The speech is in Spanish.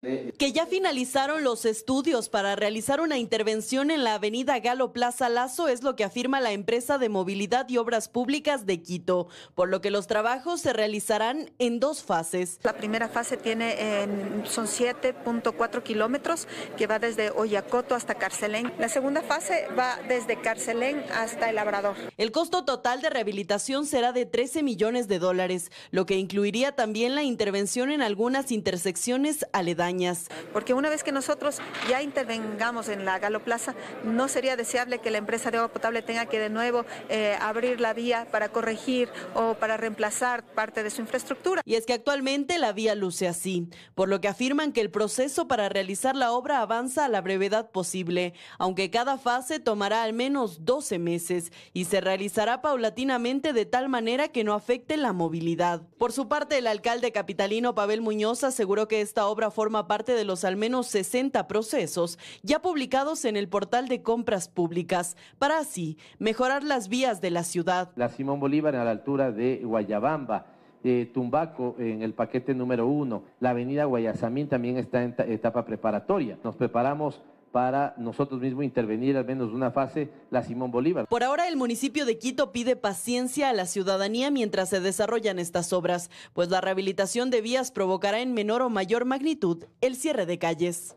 que ya finalizaron los estudios para realizar una intervención en la avenida Galo Plaza Lazo, es lo que afirma la empresa de movilidad y obras públicas de Quito, por lo que los trabajos se realizarán en dos fases. La primera fase tiene son 7.4 kilómetros que va desde Oyacoto hasta Carcelén. La segunda fase va desde Carcelén hasta El Labrador. El costo total de rehabilitación será de 13 millones de dólares, lo que incluiría también la intervención en algunas intersecciones aledañas. Porque una vez que nosotros ya intervengamos en la Galoplaza, no sería deseable que la empresa de agua potable tenga que de nuevo eh, abrir la vía para corregir o para reemplazar parte de su infraestructura. Y es que actualmente la vía luce así, por lo que afirman que el proceso para realizar la obra avanza a la brevedad posible, aunque cada fase tomará al menos 12 meses y se realizará paulatinamente de tal manera que no afecte la movilidad. Por su parte, el alcalde capitalino Pavel Muñoz aseguró que esta obra forma parte de los al menos 60 procesos ya publicados en el portal de compras públicas para así mejorar las vías de la ciudad. La Simón Bolívar a la altura de Guayabamba. Eh, Tumbaco en el paquete número uno, la avenida Guayasamín también está en etapa preparatoria. Nos preparamos para nosotros mismos intervenir al menos una fase, la Simón Bolívar. Por ahora el municipio de Quito pide paciencia a la ciudadanía mientras se desarrollan estas obras, pues la rehabilitación de vías provocará en menor o mayor magnitud el cierre de calles.